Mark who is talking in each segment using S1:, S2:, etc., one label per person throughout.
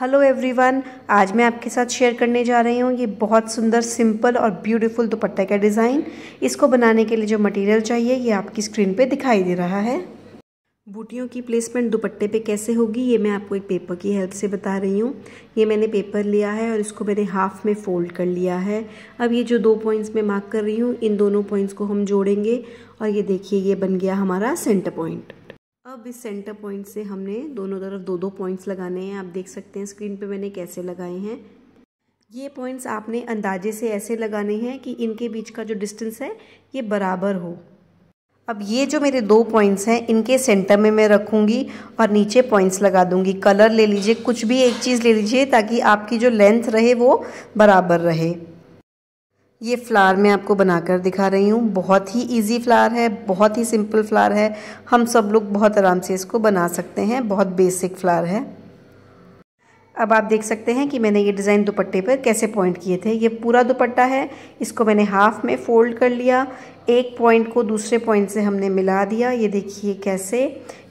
S1: hello everyone आज मैं आपके साथ शेयर करने जा रही हूँ ये बहुत सुंदर सिंपल और ब्यूटीफुल दुपट्टे का डिज़ाइन इसको बनाने के लिए जो मटेरियल चाहिए ये आपकी स्क्रीन पे दिखाई दे रहा है बूटियों की प्लेसमेंट दुपट्टे पे कैसे होगी ये मैं आपको एक पेपर की हेल्प से बता रही हूँ ये मैंने पेपर लिया है और इसको मैंने हाफ़ में फ़ोल्ड कर लिया है अब ये जो दो पॉइंट्स मैं मार्क कर रही हूँ इन दोनों पॉइंट्स को हम जोड़ेंगे और ये देखिए ये बन गया हमारा सेंटर पॉइंट अब इस सेंटर पॉइंट से हमने दोनों तरफ दो दो पॉइंट्स लगाने हैं आप देख सकते हैं स्क्रीन पे मैंने कैसे लगाए हैं ये पॉइंट्स आपने अंदाजे से ऐसे लगाने हैं कि इनके बीच का जो डिस्टेंस है ये बराबर हो अब ये जो मेरे दो पॉइंट्स हैं इनके सेंटर में मैं रखूँगी और नीचे पॉइंट्स लगा दूँगी कलर ले लीजिए कुछ भी एक चीज़ ले लीजिए ताकि आपकी जो लेंथ रहे वो बराबर रहे ये फ्लावर मैं आपको बनाकर दिखा रही हूँ बहुत ही इजी फ्लावर है बहुत ही सिंपल फ्लावर है हम सब लोग बहुत आराम से इसको बना सकते हैं बहुत बेसिक फ्लावर है अब आप देख सकते हैं कि मैंने ये डिज़ाइन दुपट्टे पर कैसे पॉइंट किए थे ये पूरा दुपट्टा है इसको मैंने हाफ में फ़ोल्ड कर लिया एक पॉइंट को दूसरे पॉइंट से हमने मिला दिया ये देखिए कैसे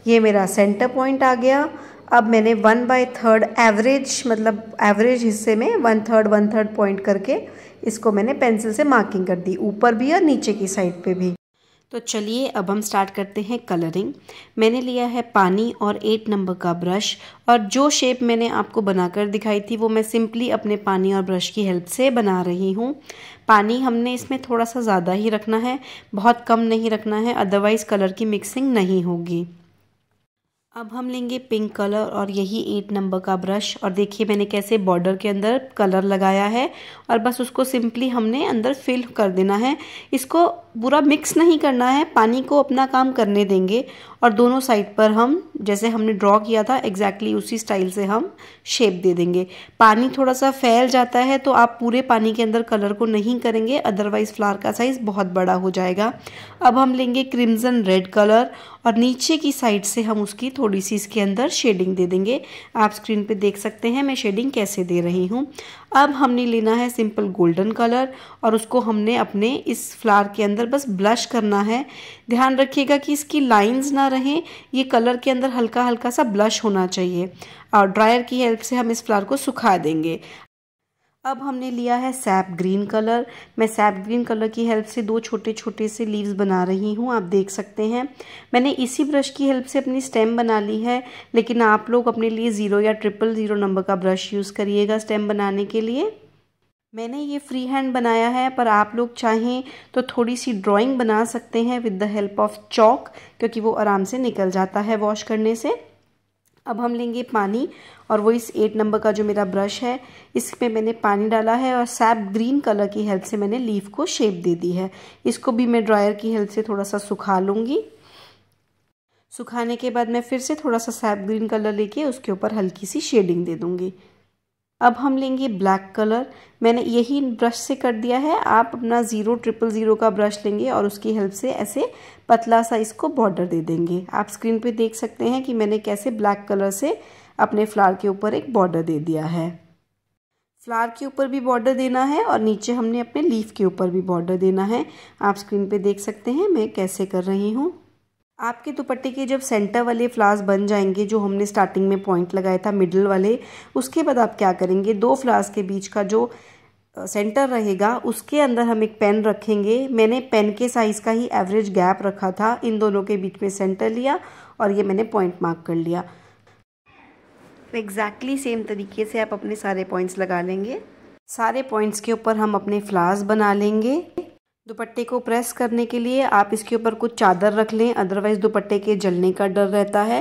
S1: ये मेरा सेंटर पॉइंट आ गया अब मैंने वन बाय थर्ड एवरेज मतलब एवरेज हिस्से में one third one third point करके इसको मैंने पेंसिल से मार्किंग कर दी ऊपर भी और नीचे की साइड पे भी तो चलिए अब हम स्टार्ट करते हैं कलरिंग मैंने लिया है पानी और एट नंबर का ब्रश और जो शेप मैंने आपको बनाकर दिखाई थी वो मैं सिंपली अपने पानी और ब्रश की हेल्प से बना रही हूँ पानी हमने इसमें थोड़ा सा ज़्यादा ही रखना है बहुत कम नहीं रखना है अदरवाइज़ कलर की मिक्सिंग नहीं होगी अब हम लेंगे पिंक कलर और यही एट नंबर का ब्रश और देखिए मैंने कैसे बॉर्डर के अंदर कलर लगाया है और बस उसको सिंपली हमने अंदर फिल कर देना है इसको पूरा मिक्स नहीं करना है पानी को अपना काम करने देंगे और दोनों साइड पर हम जैसे हमने ड्रॉ किया था एग्जैक्टली exactly उसी स्टाइल से हम शेप दे देंगे पानी थोड़ा सा फैल जाता है तो आप पूरे पानी के अंदर कलर को नहीं करेंगे अदरवाइज़ फ्लावर का साइज़ बहुत बड़ा हो जाएगा अब हम लेंगे क्रिम्ज़न रेड कलर और नीचे की साइड से हम उसकी थोड़ी सी इसके अंदर शेडिंग दे देंगे आप स्क्रीन पर देख सकते हैं मैं शेडिंग कैसे दे रही हूँ अब हमने लेना है सिंपल गोल्डन कलर और उसको हमने अपने इस फ्लावर के अंदर बस ब्लश करना है ध्यान रखिएगा कि इसकी लाइंस ना रहें ये कलर के अंदर हल्का हल्का सा ब्लश होना चाहिए और ड्रायर की हेल्प से हम इस फ्लावर को सुखा देंगे अब हमने लिया है सैप ग्रीन कलर मैं सैप ग्रीन कलर की हेल्प से दो छोटे छोटे से लीव्स बना रही हूँ आप देख सकते हैं मैंने इसी ब्रश की हेल्प से अपनी स्टेम बना ली है लेकिन आप लोग अपने लिए ज़ीरो या ट्रिपल ज़ीरो नंबर का ब्रश यूज़ करिएगा स्टेम बनाने के लिए मैंने ये फ्री हैंड बनाया है पर आप लोग चाहें तो थोड़ी सी ड्राइंग बना सकते हैं with the help of chalk क्योंकि वो आराम से निकल जाता है वॉश करने से अब हम लेंगे पानी और वो इस एट नंबर का जो मेरा ब्रश है इसमें मैंने पानी डाला है और सैप ग्रीन कलर की हेल्प से मैंने लीफ को शेप दे दी है इसको भी मैं ड्रायर की हेल्प से थोड़ा सा सुखा लूँगी सुखाने के बाद मैं फिर से थोड़ा सा सैप ग्रीन कलर लेके उसके ऊपर हल्की सी शेडिंग दे दूँगी अब हम लेंगे ब्लैक कलर मैंने यही ब्रश से कर दिया है आप अपना ज़ीरो ट्रिपल ज़ीरो का ब्रश लेंगे और उसकी हेल्प से ऐसे पतला सा इसको बॉर्डर दे देंगे आप स्क्रीन पे देख सकते हैं कि मैंने कैसे ब्लैक कलर से अपने फ्लावर के ऊपर एक बॉर्डर दे दिया है फ्लावर के ऊपर भी बॉर्डर देना है और नीचे हमने अपने लीफ के ऊपर भी बॉर्डर देना है आप स्क्रीन पर देख सकते हैं मैं कैसे कर रही हूँ आपके दुपट्टे के जब सेंटर वाले फ्लास बन जाएंगे जो हमने स्टार्टिंग में पॉइंट लगाया था मिडल वाले उसके बाद आप क्या करेंगे दो फ्लास के बीच का जो सेंटर रहेगा उसके अंदर हम एक पेन रखेंगे मैंने पेन के साइज़ का ही एवरेज गैप रखा था इन दोनों के बीच में सेंटर लिया और ये मैंने पॉइंट मार्क कर लिया एग्जैक्टली सेम तरीके से आप अपने सारे पॉइंट्स लगा लेंगे सारे पॉइंट्स के ऊपर हम अपने फ्लास बना लेंगे दुपट्टे को प्रेस करने के लिए आप इसके ऊपर कुछ चादर रख लें अदरवाइज़ दुपट्टे के जलने का डर रहता है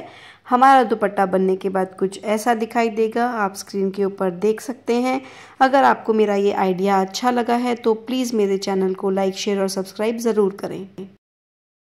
S1: हमारा दुपट्टा बनने के बाद कुछ ऐसा दिखाई देगा आप स्क्रीन के ऊपर देख सकते हैं अगर आपको मेरा ये आइडिया अच्छा लगा है तो प्लीज़ मेरे चैनल को लाइक शेयर और सब्सक्राइब ज़रूर करें